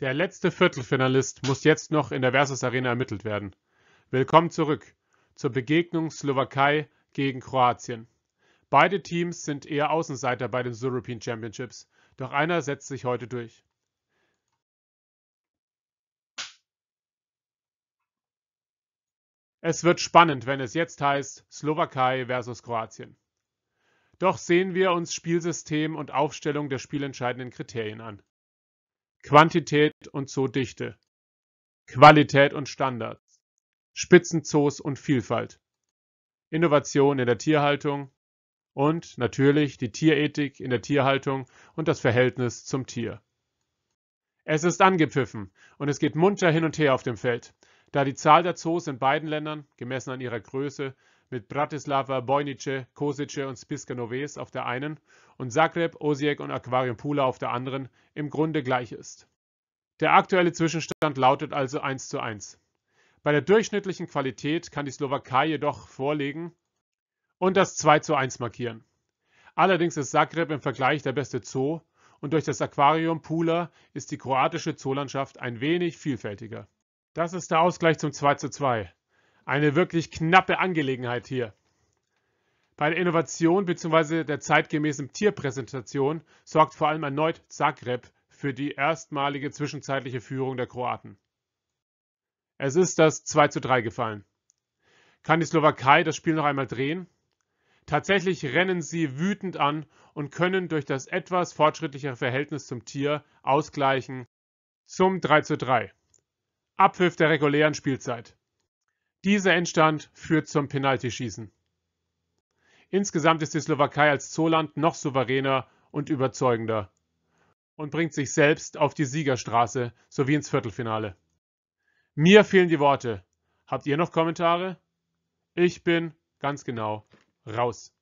Der letzte Viertelfinalist muss jetzt noch in der Versus Arena ermittelt werden. Willkommen zurück zur Begegnung Slowakei gegen Kroatien. Beide Teams sind eher Außenseiter bei den European Championships, doch einer setzt sich heute durch. Es wird spannend, wenn es jetzt heißt Slowakei versus Kroatien. Doch sehen wir uns Spielsystem und Aufstellung der spielentscheidenden Kriterien an. Quantität und Zoodichte, Qualität und Standards, Spitzenzoos und Vielfalt, Innovation in der Tierhaltung und natürlich die Tierethik in der Tierhaltung und das Verhältnis zum Tier. Es ist angepfiffen und es geht munter hin und her auf dem Feld, da die Zahl der Zoos in beiden Ländern, gemessen an ihrer Größe, mit Bratislava, Bojnice, Kosice und Spiska Noves auf der einen und Zagreb, Osijek und Aquarium Pula auf der anderen im Grunde gleich ist. Der aktuelle Zwischenstand lautet also 1 zu 1. Bei der durchschnittlichen Qualität kann die Slowakei jedoch vorlegen und das 2 zu 1 markieren. Allerdings ist Zagreb im Vergleich der beste Zoo und durch das Aquarium Pula ist die kroatische Zoolandschaft ein wenig vielfältiger. Das ist der Ausgleich zum 2 zu 2. Eine wirklich knappe Angelegenheit hier. Bei der Innovation bzw. der zeitgemäßen Tierpräsentation sorgt vor allem erneut Zagreb für die erstmalige zwischenzeitliche Führung der Kroaten. Es ist das 2 zu 3 gefallen. Kann die Slowakei das Spiel noch einmal drehen? Tatsächlich rennen sie wütend an und können durch das etwas fortschrittlichere Verhältnis zum Tier ausgleichen zum 3 zu 3. Abpfiff der regulären Spielzeit. Dieser Endstand führt zum Penaltyschießen. Insgesamt ist die Slowakei als Zoland noch souveräner und überzeugender und bringt sich selbst auf die Siegerstraße sowie ins Viertelfinale. Mir fehlen die Worte. Habt ihr noch Kommentare? Ich bin ganz genau raus.